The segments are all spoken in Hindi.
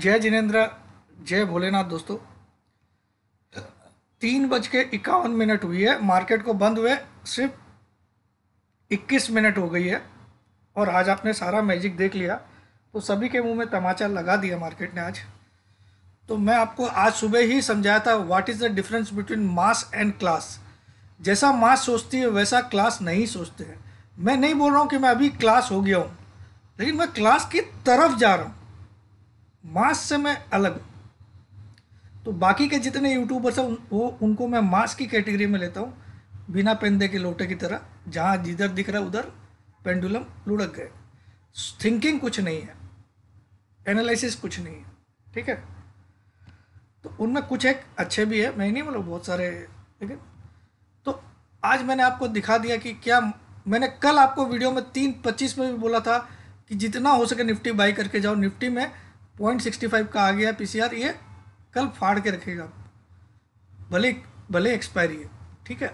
जय जिनेन्द्र जय भोलेनाथ दोस्तों तीन बज के इक्यावन मिनट हुई है मार्केट को बंद हुए सिर्फ इक्कीस मिनट हो गई है और आज आपने सारा मैजिक देख लिया तो सभी के मुंह में तमाचा लगा दिया मार्केट ने आज तो मैं आपको आज सुबह ही समझाया था what is the difference between mass and class जैसा मास सोचती है वैसा क्लास नहीं सोचते हैं मैं नहीं बोल रहा हूँ कि मैं अभी क्लास हो गया हूँ लेकिन मैं क्लास की तरफ जा रहा हूँ मास से मैं अलग हूँ तो बाकी के जितने यूट्यूबर्स हैं वो उनको मैं मास की कैटेगरी में लेता हूँ बिना पेंदे के लोटे की तरह जहाँ जिधर दिख रहा उधर पेंडुलम लुढ़क गए थिंकिंग कुछ नहीं है एनालिसिस कुछ नहीं है ठीक है तो उनमें कुछ एक अच्छे भी है मैं नहीं बोलो बहुत सारे लेकिन तो आज मैंने आपको दिखा दिया कि क्या मैंने कल आपको वीडियो में तीन पच्चीस में भी बोला था कि जितना हो सके निफ्टी बाई करके जाओ निफ्टी में सिक्सटी फाइव का आ गया पीसीआर ये कल फाड़ के रखेगा भले भले एक्सपायरी है ठीक है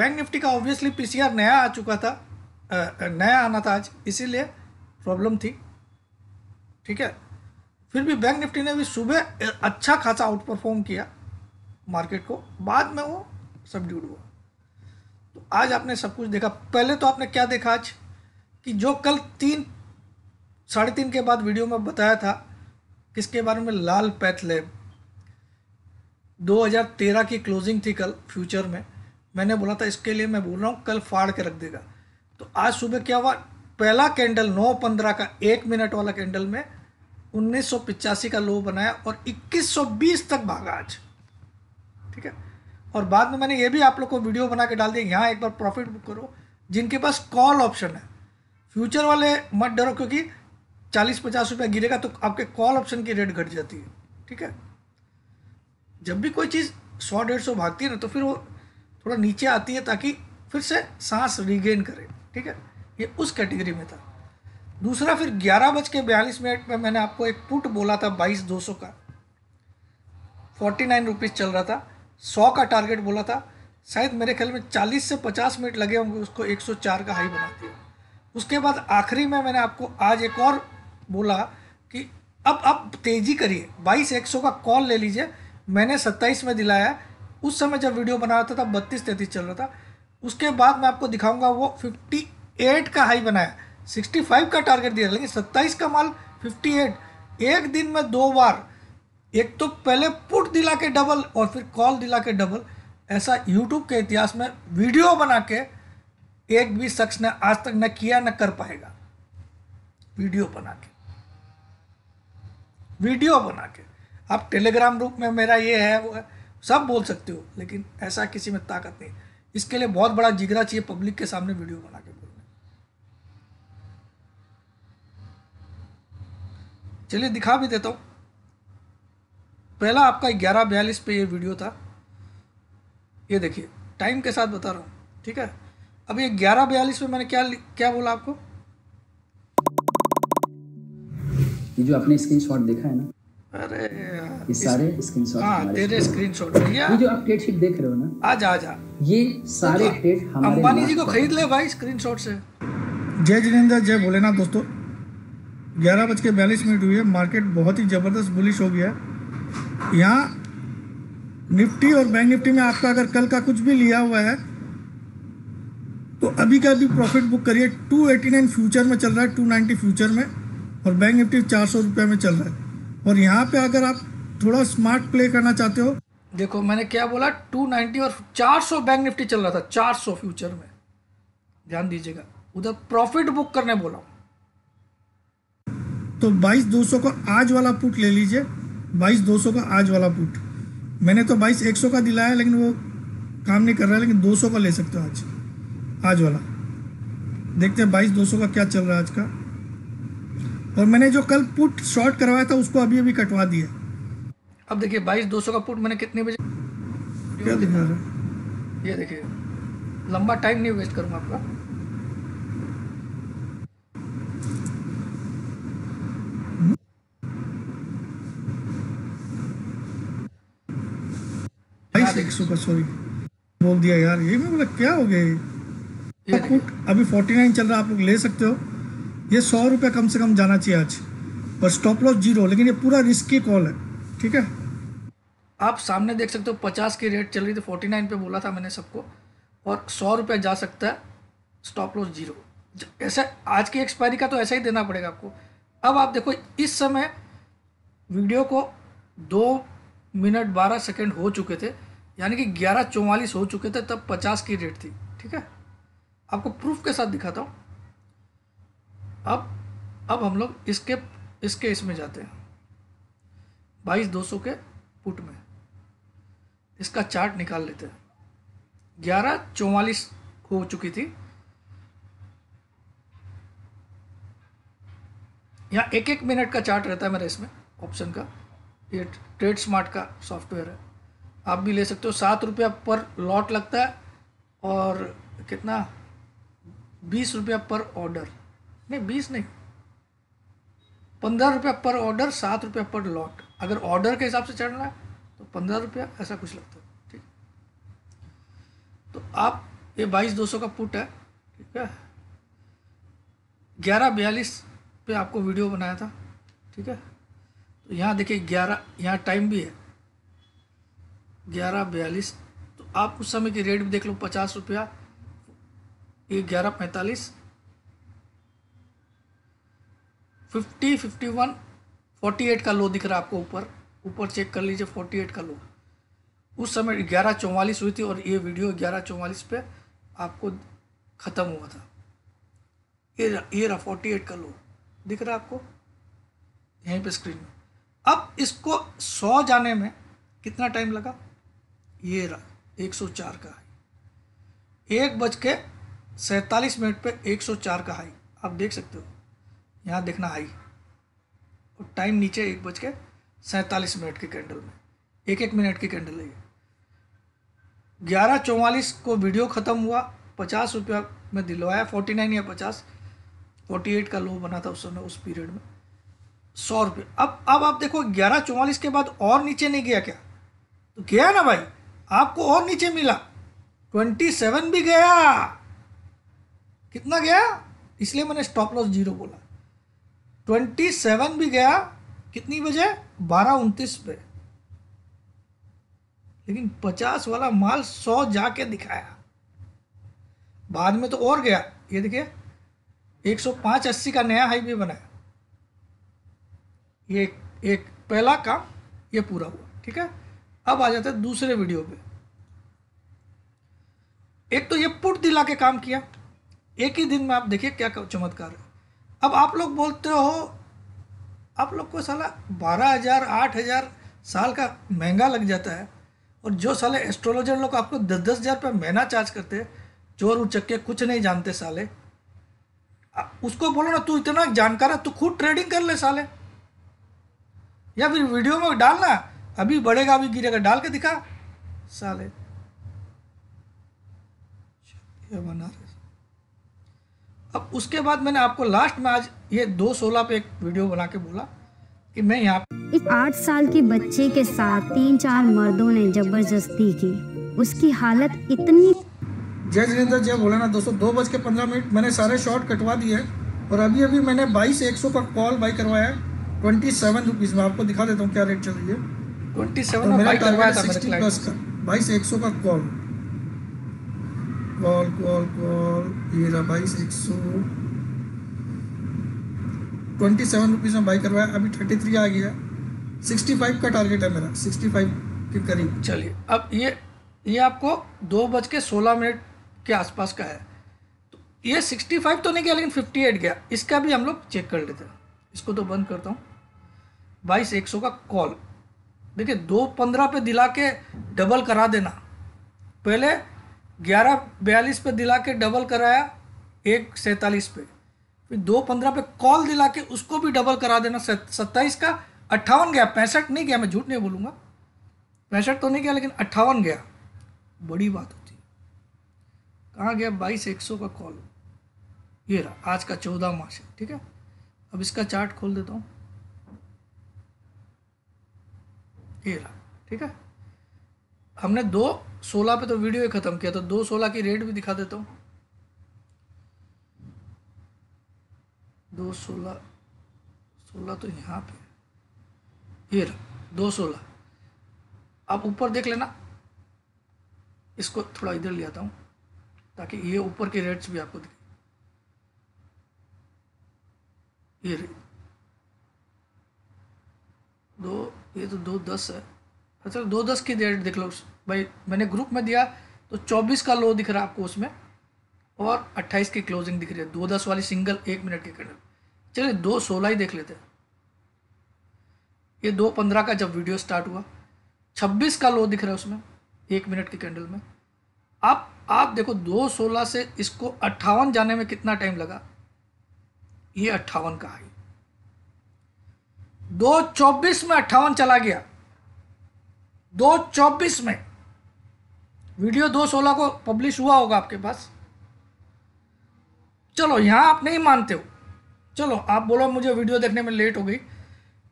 बैंक निफ्टी का ऑब्वियसली पीसीआर नया आ चुका था आ, नया आना था आज इसीलिए प्रॉब्लम थी ठीक है फिर भी बैंक निफ्टी ने भी सुबह अच्छा खासा आउट परफॉर्म किया मार्केट को बाद में वो सबड्यूड हुआ तो आज आपने सब कुछ देखा पहले तो आपने क्या देखा आज कि जो कल तीन साढ़े तीन के बाद वीडियो में बताया था किसके बारे में लाल पैथ लैब 2013 की क्लोजिंग थी कल फ्यूचर में मैंने बोला था इसके लिए मैं बोल रहा हूँ कल फाड़ के रख देगा तो आज सुबह क्या हुआ पहला कैंडल 9:15 का एक मिनट वाला कैंडल में उन्नीस का लो बनाया और 2120 तक भागा आज ठीक है और बाद में मैंने ये भी आप लोग को वीडियो बना के डाल दिया यहाँ एक बार प्रॉफिट बुक करो जिनके पास कॉल ऑप्शन है फ्यूचर वाले मत डरो क्योंकि चालीस पचास रुपया गिरेगा तो आपके कॉल ऑप्शन की रेट घट जाती है ठीक है जब भी कोई चीज़ सौ डेढ़ सौ भागती है ना तो फिर वो थोड़ा नीचे आती है ताकि फिर से सांस रिगेन करे ठीक है ये उस कैटेगरी में था दूसरा फिर ग्यारह बज के बयालीस मिनट में मैंने आपको एक पुट बोला था बाईस दो सौ का फोर्टी नाइन रुपीज़ चल रहा था सौ का टारगेट बोला था शायद मेरे ख्याल में चालीस से पचास मिनट लगे होंगे उसको एक सौ चार का हाई बना दिया उसके बाद आखिरी में मैंने आपको आज एक और बोला कि अब आप तेज़ी करिए बाईस एक सौ का कॉल ले लीजिए मैंने सत्ताईस में दिलाया उस समय जब वीडियो बना रहा था तब बत्तीस तैंतीस चल रहा था उसके बाद मैं आपको दिखाऊंगा वो फिफ्टी एट का हाई बनाया सिक्सटी फाइव का टारगेट दिया लेकिन सत्ताईस का माल फिफ्टी एट एक दिन में दो बार एक तो पहले पुट दिला के डबल और फिर कॉल दिला के डबल ऐसा यूट्यूब के इतिहास में वीडियो बना के एक भी शख्स ने आज तक न किया न कर पाएगा वीडियो बना के वीडियो बना के आप टेलीग्राम ग्रुप में मेरा ये है वो है सब बोल सकते हो लेकिन ऐसा किसी में ताकत नहीं इसके लिए बहुत बड़ा जिगरा चाहिए पब्लिक के सामने वीडियो बना के बोलने चलिए दिखा भी देता हूँ पहला आपका ग्यारह बयालीस पे ये वीडियो था ये देखिए टाइम के साथ बता रहा हूँ ठीक है अब ये ग्यारह बयालीस में मैंने क्या क्या बोला आपको ये जो आपने स्क्रीनशॉट देखा है ना अरे ये सारे स्क्रीनशॉट हाँ तेरे स्क्रीनशॉट भैया ये जो आप डेट शीट देख रहे हो ना आजा आजा ये सारे डेट हमारे अंबानी जी को खरीद ले भाई स्क्रीनशॉट से जय जिनेंद्र जय भोलेनाथ दोस्तों ग्यारह बज के बयालीस मिनट हुई है मार्केट बहुत ही ज़बरदस्त बुलिश हो गया है यहाँ निफ्टी और बैंक निफ्टी में आपका अगर कल का कुछ भी लिया हुआ है तो अभी का अभी प्रॉफिट बुक करिए 289 फ्यूचर में चल रहा है 290 फ्यूचर में और बैंक निफ्टी चार सौ रुपये में चल रहा है और यहाँ पे अगर आप थोड़ा स्मार्ट प्ले करना चाहते हो देखो मैंने क्या बोला 290 और 400 बैंक निफ्टी चल रहा था 400 फ्यूचर में ध्यान दीजिएगा उधर प्रॉफिट बुक करने बोला तो बाईस दो सौ का आज वाला पुट ले लीजिए बाईस दो सौ का आज वाला पुट मैंने तो बाईस एक सौ का दिलाया लेकिन वो काम नहीं कर रहा है लेकिन दो सौ का ले सकते हो आज आज वाला देखते हैं बाईस दो सौ का क्या चल रहा है आज का और मैंने जो कल पुट शॉर्ट करवाया था उसको अभी अभी कटवा दिया अब देखिए बाईस दो का पुट मैंने कितने बजे क्या दिखा रहा है ये देखिए लंबा टाइम नहीं वेस्ट करूँगा आपका सॉरी बोल दिया यार ये मैं क्या हो गया ये अभी 49 चल रहा आप लोग ले सकते हो ये सौ रुपये कम से कम जाना चाहिए आज पर स्टॉप लॉस जीरो लेकिन ये पूरा रिस्की कॉल है ठीक है आप सामने देख सकते हो पचास की रेट चल रही थी फोर्टी नाइन पर बोला था मैंने सबको और सौ रुपये जा सकता है स्टॉप लॉस जीरो ऐसा आज की एक्सपायरी का तो ऐसा ही देना पड़ेगा आपको अब आप देखो इस समय वीडियो को दो मिनट बारह सेकेंड हो चुके थे यानी कि ग्यारह चौवालीस हो चुके थे तब पचास की रेट थी ठीक है आपको प्रूफ के साथ दिखाता हूँ अब अब हम लोग इसके इसके इसमें जाते हैं बाईस दो सौ के पुट में इसका चार्ट निकाल लेते हैं ग्यारह चौवालीस हो चुकी थी यहाँ एक एक मिनट का चार्ट रहता है मेरा इसमें ऑप्शन का ये ट्रेड स्मार्ट का सॉफ्टवेयर है आप भी ले सकते हो सात रुपया पर लॉट लगता है और कितना बीस रुपया पर ऑर्डर नहीं बीस नहीं पंद्रह रुपया पर ऑर्डर सात रुपया पर लॉट अगर ऑर्डर के हिसाब से चढ़ना है तो पंद्रह रुपया ऐसा कुछ लगता है ठीक तो आप ये बाईस दो सौ का पुट है ठीक है ग्यारह बयालीस पे आपको वीडियो बनाया था ठीक है तो यहाँ देखिए ग्यारह यहाँ टाइम भी है ग्यारह बयालीस तो आप उस समय की रेट भी देख लो पचास रुपया ये ग्यारह पैंतालीस fifty fifty one forty eight का लो दिख रहा है आपको ऊपर ऊपर चेक कर लीजिए फोर्टी एट का लो उस समय ग्यारह चौवालीस हुई थी और ये वीडियो ग्यारह चौवालीस पे आपको ख़त्म हुआ था ये रहा, ये रहा फोर्टी एट का लो दिख रहा है आपको यहीं पे स्क्रीन में अब इसको सौ जाने में कितना टाइम लगा ये रहा एक सौ चार का हाई एक बज के सैंतालीस मिनट पर एक सौ चार का हाई आप देख सकते हो यहाँ देखना हाई और टाइम नीचे एक बज के सैंतालीस मिनट की कैंडल में एक एक मिनट की कैंडल है ग्यारह चौवालीस को वीडियो ख़त्म हुआ पचास रुपया में दिलवाया फोर्टी नाइन या पचास फोर्टी एट का लो बना था उस समय उस पीरियड में सौ रुपये अब अब आप देखो ग्यारह चौवालीस के बाद और नीचे नहीं गया क्या तो गया ना भाई आपको और नीचे मिला ट्वेंटी सेवन भी गया कितना गया इसलिए मैंने स्टॉप लॉस जीरो बोला ट्वेंटी सेवन भी गया कितनी बजे बारह उनतीस पे लेकिन पचास वाला माल सौ जाके दिखाया बाद में तो और गया ये देखिए एक सौ पांच अस्सी का नया हाई भी बनाया ये एक पहला काम ये पूरा हुआ ठीक है अब आ जाते दूसरे वीडियो पे एक तो ये पुट दिला के काम किया एक ही दिन में आप देखिए क्या चमत्कार है अब आप लोग बोलते हो आप लोग को साला बारह हज़ार आठ हज़ार साल का महंगा लग जाता है और जो साले एस्ट्रोलॉजर लोग आपको दस दस हज़ार रुपये महीना चार्ज करते हैं चोर उचक के कुछ नहीं जानते साले उसको बोलो ना तू इतना जानकार है तू खुद ट्रेडिंग कर ले साले या फिर वीडियो में डालना अभी बढ़ेगा अभी गिरेगा डाल के दिखा साले बना रहे अब उसके बाद मैंने आपको लास्ट में आज ये दो सोलह पे एक वीडियो बना के बोला कि मैं यहाँ एक आठ साल के बच्चे के साथ तीन चार मर्दों ने जबरदस्ती की उसकी हालत इतनी जय जिनेंद्र जय ना दोस्तों दो बज के पंद्रह मिनट मैंने सारे शॉट कटवा दिए और अभी अभी मैंने बाईस एक सौ का कॉल बाई करवाया ट्वेंटी सेवन रुपीज़ में आपको दिखा देता हूँ क्या रेट चल रही है ट्वेंटी तो सेवन बाईस एक सौ का कॉल कॉल कॉल कॉल ये रहा एक सौ ट्वेंटी सेवन रुपीज़ में बाई करवाया अभी थर्टी थ्री आ गया सिक्सटी फाइव का टारगेट है मेरा सिक्सटी फाइव के करीब चलिए अब ये ये आपको दो बज के सोलह मिनट के आसपास का है तो ये सिक्सटी फाइव तो नहीं गया लेकिन फिफ्टी एट गया इसका भी हम लोग चेक कर लेते हैं इसको तो बंद करता हूँ बाईस एक सौ का कॉल देखिए दो पंद्रह पे दिला के डबल करा देना पहले ग्यारह बयालीस पे दिला के डबल कराया एक सैंतालीस पे फिर दो पंद्रह पे कॉल दिला के उसको भी डबल करा देना सत्ताईस का अट्ठावन गया पैंसठ नहीं गया मैं झूठ नहीं बोलूँगा पैंसठ तो नहीं गया लेकिन अट्ठावन गया बड़ी बात होती कहाँ गया बाईस एक सौ का कॉल ये रहा आज का चौदह है ठीक है अब इसका चार्ट खोल देता हूँ ये रहा ठीक है हमने दो सोलह पे तो वीडियो ही ख़त्म किया तो दो सोलह की रेट भी दिखा देता हूँ दो सोलह सोलह तो यहाँ पे ये रहा दो सोलह आप ऊपर देख लेना इसको थोड़ा इधर ले आता हूँ ताकि ये ऊपर के रेट्स भी आपको दिखे ये दो ये तो दो दस है अच्छा दो दस की रेट देख लो भाई मैंने ग्रुप में दिया तो 24 का लो दिख रहा है आपको उसमें और 28 की क्लोजिंग दिख रही है दो दस वाली सिंगल एक मिनट के कैंडल चलिए दो सोलह ही देख लेते हैं ये दो पंद्रह का जब वीडियो स्टार्ट हुआ छब्बीस का लो दिख रहा है उसमें एक मिनट के कैंडल में आप आप देखो दो सोलह से इसको अट्ठावन जाने में कितना टाइम लगा ये अट्ठावन का हाई दो चौबीस में अट्ठावन चला गया दो चौबीस में वीडियो दो सोलह को पब्लिश हुआ होगा आपके पास चलो यहाँ आप नहीं मानते हो चलो आप बोलो मुझे वीडियो देखने में लेट हो गई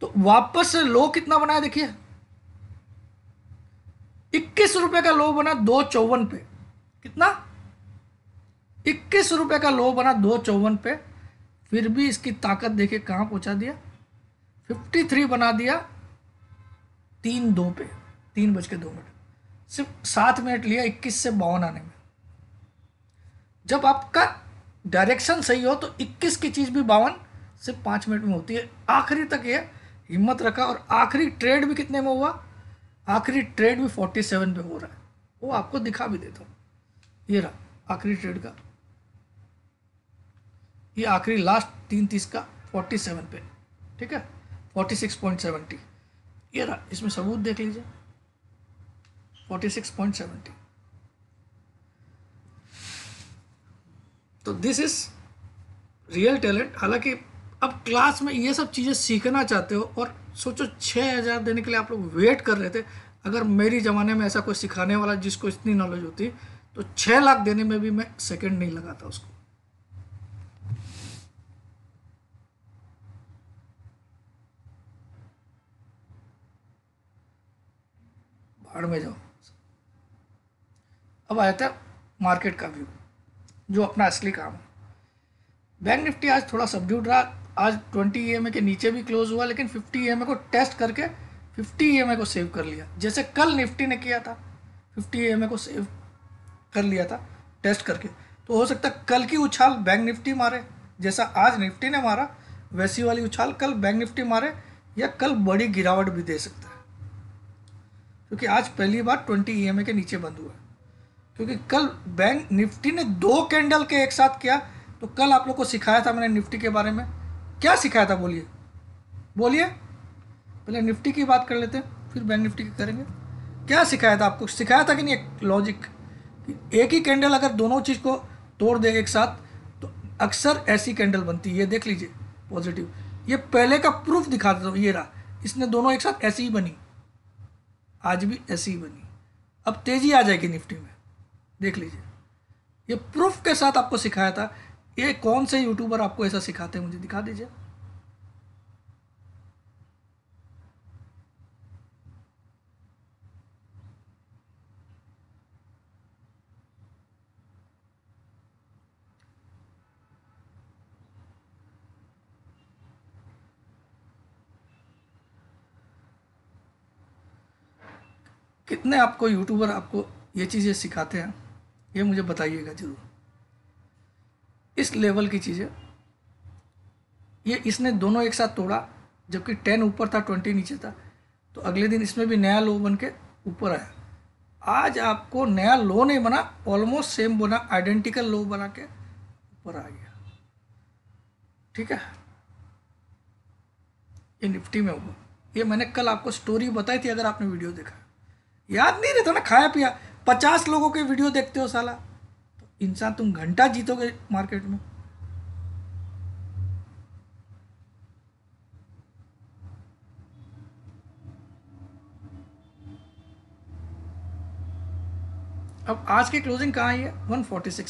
तो वापस लो कितना बनाया देखिए इक्कीस रुपये का लो बना दो चौवन पे कितना इक्कीस रुपये का लो बना दो चौवन पे फिर भी इसकी ताकत देखिए कहाँ पहुँचा दिया फिफ्टी थ्री बना दिया तीन दो पे तीन बज के दो मिनट सिर्फ सात मिनट लिया इक्कीस से बावन आने में जब आपका डायरेक्शन सही हो तो इक्कीस की चीज़ भी बावन सिर्फ पाँच मिनट में होती है आखिरी तक ये हिम्मत रखा और आखिरी ट्रेड भी कितने में हुआ आखिरी ट्रेड भी फोर्टी सेवन पे हो रहा है वो आपको दिखा भी देता हूँ ये रहा आखिरी ट्रेड का ये आखिरी लास्ट तीन तीस का फोर्टी सेवन पे ठीक है फोर्टी सिक्स पॉइंट सेवेंटी ये रहा इसमें सबूत देख लीजिए 46.70 तो दिस इज रियल टैलेंट हालांकि अब क्लास में ये सब चीज़ें सीखना चाहते हो और सोचो छः हज़ार देने के लिए आप लोग वेट कर रहे थे अगर मेरी ज़माने में ऐसा कोई सिखाने वाला जिसको इतनी नॉलेज होती तो छः लाख देने में भी मैं सेकंड नहीं लगाता उसको भाड़ में जाओ अब आ जाता है मार्केट का व्यू जो अपना असली काम बैंक निफ्टी आज थोड़ा सब्ड्यूड रहा आज 20 ई e के नीचे भी क्लोज हुआ लेकिन 50 ई e को टेस्ट करके 50 ई e को सेव कर लिया जैसे कल निफ्टी ने किया था 50 ई को सेव कर लिया था टेस्ट करके तो हो सकता है कल की उछाल बैंक निफ्टी मारे जैसा आज निफ्टी ने मारा वैसी वाली उछाल कल बैंक निफ्टी मारे या कल बड़ी गिरावट भी दे सकता है क्योंकि आज पहली बार ट्वेंटी ई के नीचे बंद हुआ है क्योंकि कल बैंक निफ्टी ने दो कैंडल के एक साथ किया तो कल आप लोग को सिखाया था मैंने निफ्टी के बारे में क्या सिखाया था बोलिए बोलिए पहले निफ्टी की बात कर लेते हैं फिर बैंक निफ्टी की करेंगे क्या सिखाया था आपको सिखाया था कि नहीं एक लॉजिक एक ही कैंडल अगर दोनों चीज़ को तोड़ दे एक साथ तो अक्सर ऐसी कैंडल बनती है ये देख लीजिए पॉजिटिव ये पहले का प्रूफ दिखा देता हूँ ये रहा इसने दोनों एक साथ ऐसी ही बनी आज भी ऐसी ही बनी अब तेज़ी आ जाएगी निफ्टी में देख लीजिए ये प्रूफ के साथ आपको सिखाया था ये कौन से यूट्यूबर आपको ऐसा सिखाते हैं मुझे दिखा दीजिए कितने आपको यूट्यूबर आपको ये चीज़ें सिखाते हैं ये मुझे बताइएगा जरूर इस लेवल की चीज़ें ये इसने दोनों एक साथ तोड़ा जबकि टेन ऊपर था ट्वेंटी नीचे था तो अगले दिन इसमें भी नया लो बन के ऊपर आया आज आपको नया लो नहीं बना ऑलमोस्ट सेम बना आइडेंटिकल लो बना के ऊपर आ गया ठीक है ये निफ्टी में हुआ ये मैंने कल आपको स्टोरी बताई थी अगर आपने वीडियो देखा याद नहीं रहता ना खाया पिया पचास लोगों के वीडियो देखते हो साला तो इंसान तुम घंटा जीतोगे मार्केट में अब आज की क्लोजिंग कहाँ आई है 146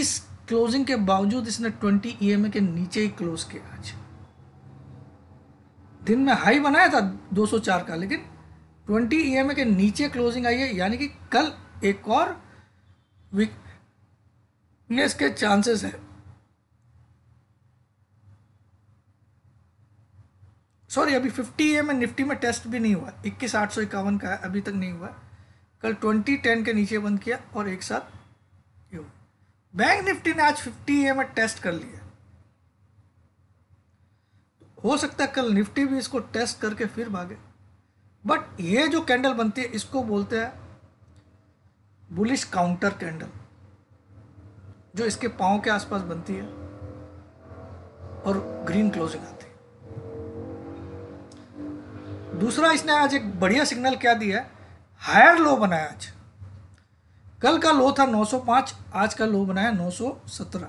इस क्लोजिंग के बावजूद इसने 20 ईएमए e के नीचे ही क्लोज किया आज दिन में हाई बनाया था 204 का लेकिन ट्वेंटी ई e के नीचे क्लोजिंग आई है यानी कि कल एक और वीकनेस के चांसेस हैं सॉरी अभी फिफ्टी ए में निफ्टी में टेस्ट भी नहीं हुआ इक्कीस आठ सौ इक्यावन का है अभी तक नहीं हुआ कल ट्वेंटी टेन के नीचे बंद किया और एक साथ ये बैंक निफ्टी ने आज फिफ्टी ए में टेस्ट कर लिया हो सकता है कल निफ्टी भी इसको टेस्ट करके फिर भागे बट ये जो कैंडल बनती है इसको बोलते हैं बुलिश काउंटर कैंडल जो इसके पाँव के आसपास बनती है और ग्रीन क्लोजिंग आती है दूसरा इसने आज एक बढ़िया सिग्नल क्या दिया है हायर लो बनाया आज कल का लो था 905 आज का लो बनाया 917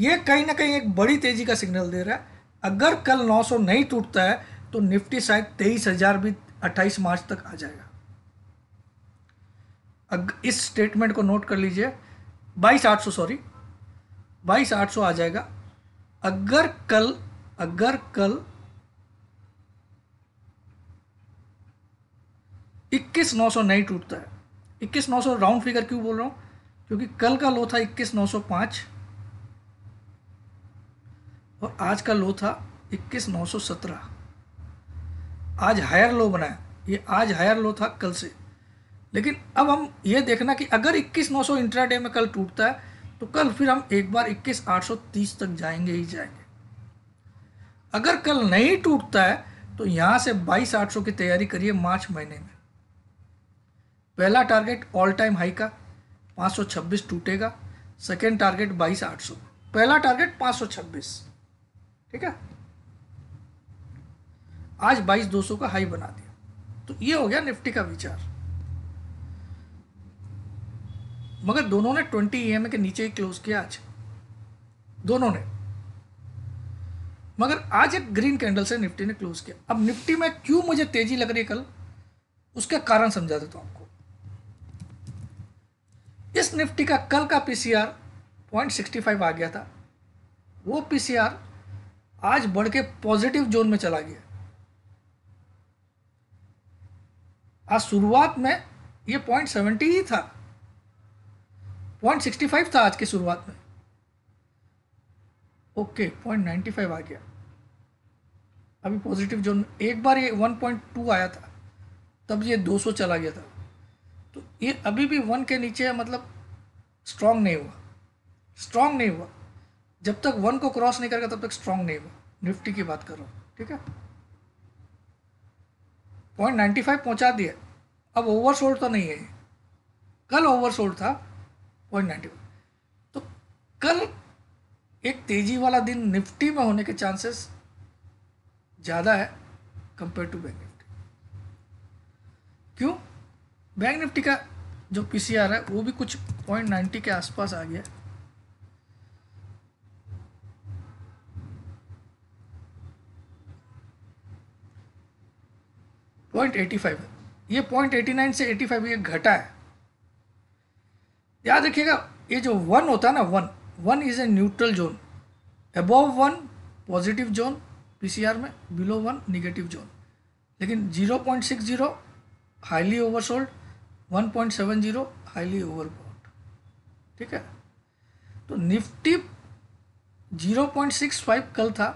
ये कहीं ना कहीं एक बड़ी तेजी का सिग्नल दे रहा है अगर कल 900 नहीं टूटता है तो निफ्टी शायद तेईस हज़ार भी 28 मार्च तक आ जाएगा अग, इस स्टेटमेंट को नोट कर लीजिए बाईस आठ सौ सॉरी बाईस आठ सौ आ जाएगा अगर कल अगर कल 21900 नौ सौ नहीं टूटता है इक्कीस नौ सौ राउंड फिगर क्यों बोल रहा हूं क्योंकि कल का लो था इक्कीस नौ सौ और आज का लो था इक्कीस नौ सौ सत्रह आज हायर लो बनाया ये आज हायर लो था कल से लेकिन अब हम ये देखना कि अगर इक्कीस नौ सौ इंट्राडे में कल टूटता है तो कल फिर हम एक बार इक्कीस आठ सौ तीस तक जाएंगे ही जाएंगे अगर कल नहीं टूटता है तो यहाँ से बाईस आठ सौ की तैयारी करिए मार्च महीने में पहला टारगेट ऑल टाइम हाई का पाँच सौ छब्बीस टूटेगा सेकेंड टारगेट बाईस आठ सौ पहला टारगेट पाँच सौ छब्बीस ठीक है आज बाईस दो सौ का हाई बना दिया तो ये हो गया निफ्टी का विचार मगर दोनों ने ट्वेंटी ई e के नीचे ही क्लोज किया आज दोनों ने मगर आज एक ग्रीन कैंडल से निफ्टी ने क्लोज किया अब निफ्टी में क्यों मुझे तेजी लग रही है कल उसके कारण समझा देता हूं आपको इस निफ्टी का कल का पीसीआर 0.65 आ गया था वो पीसीआर आज बढ़ के पॉजिटिव जोन में चला गया आज शुरुआत में ये पॉइंट सेवेंटी ही था पॉइंट सिक्सटी फाइव था आज की शुरुआत में ओके पॉइंट नाइन्टी फाइव आ गया अभी पॉजिटिव जोन एक बार ये वन पॉइंट टू आया था तब ये दो सौ चला गया था तो ये अभी भी वन के नीचे मतलब स्ट्रांग नहीं हुआ स्ट्रांग नहीं हुआ जब तक वन को क्रॉस नहीं करेगा तब तक स्ट्रांग नहीं हुआ निफ्टी की बात कर रहा हूँ ठीक है पॉइंट नाइन्टी फाइव पहुँचा दिया अब ओवरसोल्ड तो नहीं है कल ओवरसोल्ड था पॉइंट नाइन्टी फाइव तो कल एक तेज़ी वाला दिन निफ्टी में होने के चांसेस ज़्यादा है कंपेयर टू बैंक निफ्टी क्यों बैंक निफ्टी का जो पीसीआर है वो भी कुछ पॉइंट नाइन्टी के आसपास आ गया पॉइंट एटी फाइव है ये पॉइंट एटी नाइन से एटी फाइव ये घटा है याद रखिएगा ये जो वन होता है ना one one is a neutral zone above one positive zone PCR में बिलो वन निगेटिव जोन लेकिन zero point six zero highly oversold one point seven zero highly overbought ठीक है तो Nifty zero point six five कल था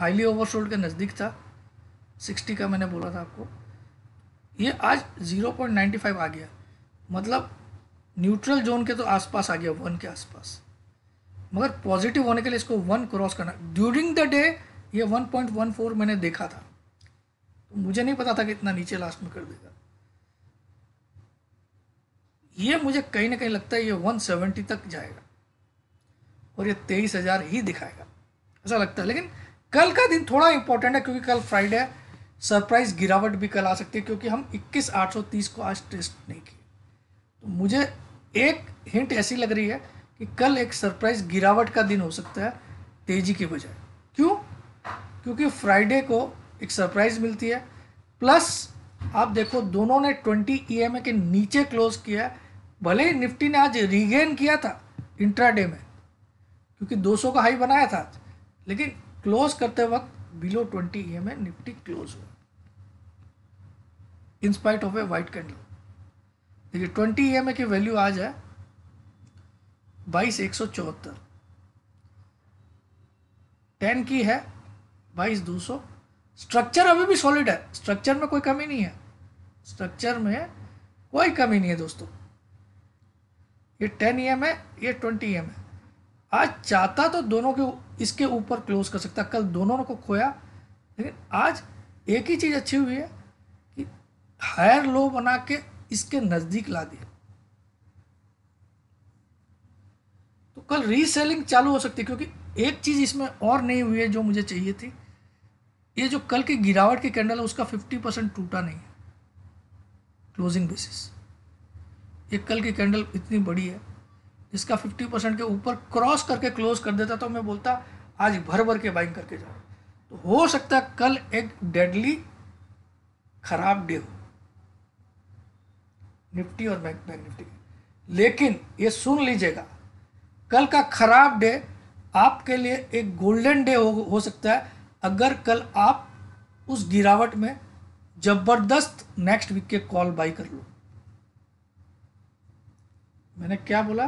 हाईली ओवरसोल्ड के नज़दीक था सिक्सटी का मैंने बोला था आपको ये आज ज़ीरो पॉइंट नाइन्टी फाइव आ गया मतलब न्यूट्रल जोन के तो आसपास आ गया वन के आसपास मगर पॉजिटिव होने के लिए इसको वन क्रॉस करना ड्यूरिंग द डे ये वन पॉइंट वन फोर मैंने देखा था तो मुझे नहीं पता था कि इतना नीचे लास्ट में कर देगा ये मुझे कहीं ना कहीं लगता है ये वन सेवेंटी तक जाएगा और ये तेईस हज़ार ही दिखाएगा ऐसा लगता है लेकिन कल का दिन थोड़ा इंपॉर्टेंट है क्योंकि कल फ्राइडे है सरप्राइज गिरावट भी कल आ सकती है क्योंकि हम 21,830 को आज टेस्ट नहीं किए तो मुझे एक हिंट ऐसी लग रही है कि कल एक सरप्राइज गिरावट का दिन हो सकता है तेज़ी के बजाय क्यों क्योंकि फ्राइडे को एक सरप्राइज मिलती है प्लस आप देखो दोनों ने 20 ई e के नीचे क्लोज किया भले ही निफ्टी ने आज रीगेन किया था इंट्राडे में क्योंकि 200 का हाई बनाया था लेकिन क्लोज करते वक्त बिलो 20 ई निफ्टी क्लोज हुआ in spite of a white candle देखिए ट्वेंटी एम ए की वैल्यू आज है बाईस एक सौ चौहत्तर टेन की है बाईस दो सौ स्ट्रक्चर अभी भी सॉलिड है स्ट्रक्चर में कोई कमी नहीं है स्ट्रक्चर में कोई कमी नहीं है दोस्तों ये टेन ई एम है ये ट्वेंटी ई एम है आज चाहता तो दोनों के इसके ऊपर क्लोज कर सकता कल दोनों को खोया लेकिन आज एक ही चीज़ अच्छी हुई है हायर लो बना के इसके नज़दीक ला दिया तो कल रीसेलिंग चालू हो सकती है क्योंकि एक चीज़ इसमें और नहीं हुई है जो मुझे चाहिए थी ये जो कल की गिरावट की कैंडल है उसका 50 परसेंट टूटा नहीं है क्लोजिंग बेसिस ये कल की कैंडल इतनी बड़ी है इसका 50 परसेंट के ऊपर क्रॉस करके क्लोज कर देता तो मैं बोलता आज भर भर के बाइंग करके जाओ तो हो सकता है कल एक डेडली खराब डे हो निफ्टी और बैंक बैंक निफ्टी लेकिन ये सुन लीजिएगा कल का खराब डे आपके लिए एक गोल्डन डे हो, हो सकता है अगर कल आप उस गिरावट में जबरदस्त नेक्स्ट वीक के कॉल बाई कर लो मैंने क्या बोला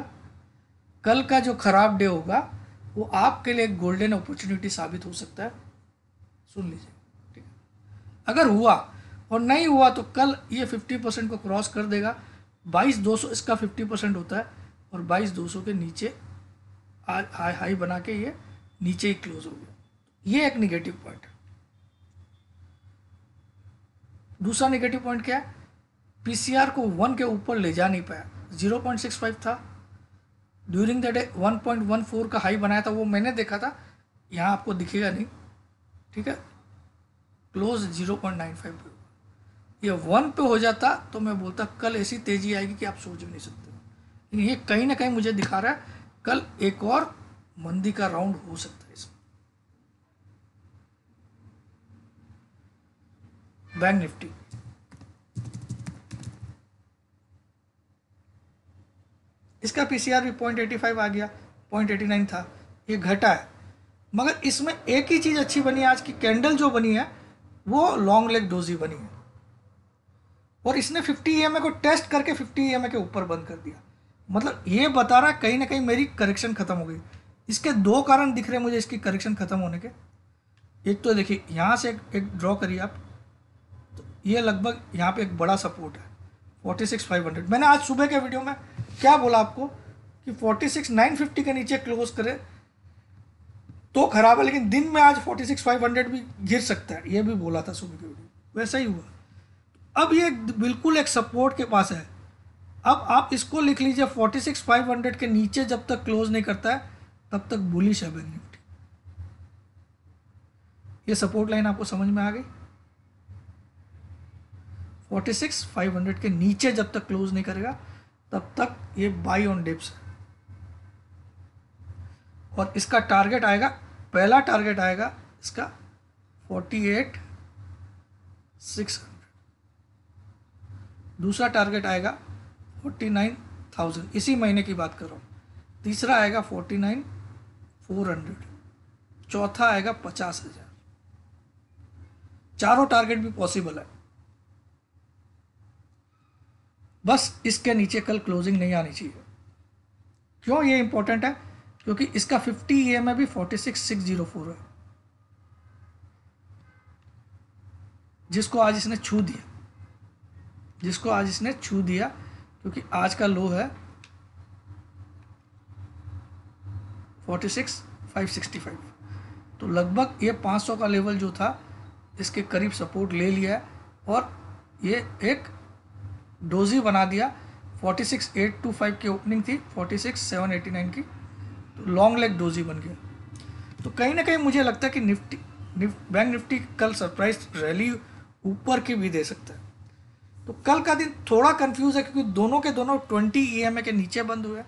कल का जो खराब डे होगा वो आपके लिए गोल्डन अपॉर्चुनिटी साबित हो सकता है सुन लीजिए ठीक अगर हुआ और नहीं हुआ तो कल ये फिफ्टी परसेंट को क्रॉस कर देगा बाईस दो सौ इसका फिफ्टी परसेंट होता है और बाईस दो सौ के नीचे हाई हाई बना के ये नीचे ही क्लोज हो गया ये एक निगेटिव पॉइंट है दूसरा निगेटिव पॉइंट क्या है पीसीआर को वन के ऊपर ले जा नहीं पाया जीरो पॉइंट सिक्स फाइव था during the day one point one four का हाई बनाया था वो मैंने देखा था यहाँ आपको दिखेगा नहीं ठीक है close zero point nine five ये वन पे हो जाता तो मैं बोलता कल ऐसी तेज़ी आएगी कि आप सोच भी नहीं सकते ये कहीं ना कहीं मुझे दिखा रहा है कल एक और मंदी का राउंड हो सकता है इसमें बैंक निफ्टी इसका पीसीआर भी पॉइंट एटी फाइव आ गया पॉइंट एटी नाइन था ये घटा है मगर इसमें एक ही चीज़ अच्छी बनी आज की कैंडल जो बनी है वो लॉन्ग लेग डोजी बनी है और इसने 50 ई e को टेस्ट करके 50 ई e के ऊपर बंद कर दिया मतलब ये बता रहा कहीं ना कहीं मेरी करेक्शन ख़त्म हो गई इसके दो कारण दिख रहे मुझे इसकी करेक्शन ख़त्म होने के एक तो देखिए यहाँ से एक, एक ड्रॉ करिए आप तो ये लगभग यहाँ पे एक बड़ा सपोर्ट है फोर्टी सिक्स फाइव हंड्रेड मैंने आज सुबह के वीडियो में क्या बोला आपको कि फोर्टी सिक्स नाइन फिफ्टी के नीचे क्लोज करे तो ख़राब है लेकिन दिन में आज फोर्टी सिक्स फाइव हंड्रेड भी गिर सकता है ये भी बोला था सुबह के वीडियो वैसा ही हुआ अब ये बिल्कुल एक सपोर्ट के पास है अब आप इसको लिख लीजिए फोर्टी सिक्स फाइव हंड्रेड के नीचे जब तक क्लोज नहीं करता है तब तक बुलिश है बैंक निफ्टी ये सपोर्ट लाइन आपको समझ में आ गई फोर्टी सिक्स फाइव हंड्रेड के नीचे जब तक क्लोज नहीं करेगा तब तक ये बाई ऑन डिप्स है और इसका टारगेट आएगा पहला टारगेट आएगा इसका फोर्टी एट सिक्स दूसरा टारगेट आएगा फोर्टी नाइन थाउजेंड इसी महीने की बात कर रहा हूँ तीसरा आएगा फोर्टी नाइन फोर हंड्रेड चौथा आएगा पचास हज़ार चारों टारगेट भी पॉसिबल है बस इसके नीचे कल क्लोजिंग नहीं आनी चाहिए क्यों ये इंपॉर्टेंट है क्योंकि इसका फिफ्टी ई एम भी forty six six zero four है जिसको आज इसने छू दिया जिसको आज इसने छू दिया क्योंकि आज का लो है forty six five sixty five तो लगभग ये पाँच सौ का लेवल जो था इसके करीब सपोर्ट ले लिया है और ये एक डोजी बना दिया forty six eight two five की ओपनिंग थी forty six seven eighty nine की तो लॉन्ग लेग डोजी बन गया तो कहीं ना कहीं मुझे लगता है कि निफ्टी निफ, बैंक निफ्टी कल सरप्राइज रैली ऊपर की भी दे सकता है तो कल का दिन थोड़ा कंफ्यूज है क्योंकि दोनों के दोनों ट्वेंटी ई e के नीचे बंद हुए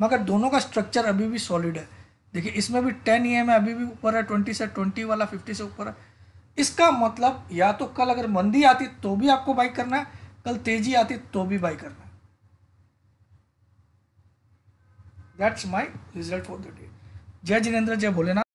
मगर दोनों का स्ट्रक्चर अभी भी सॉलिड है देखिए इसमें भी टेन ई e अभी भी ऊपर है ट्वेंटी से ट्वेंटी वाला फिफ्टी से ऊपर है इसका मतलब या तो कल अगर मंदी आती तो भी आपको बाई करना है कल तेजी आती तो भी बाई करना है that's my result for the day जय जिनेन्द्र जय भोलेनाथ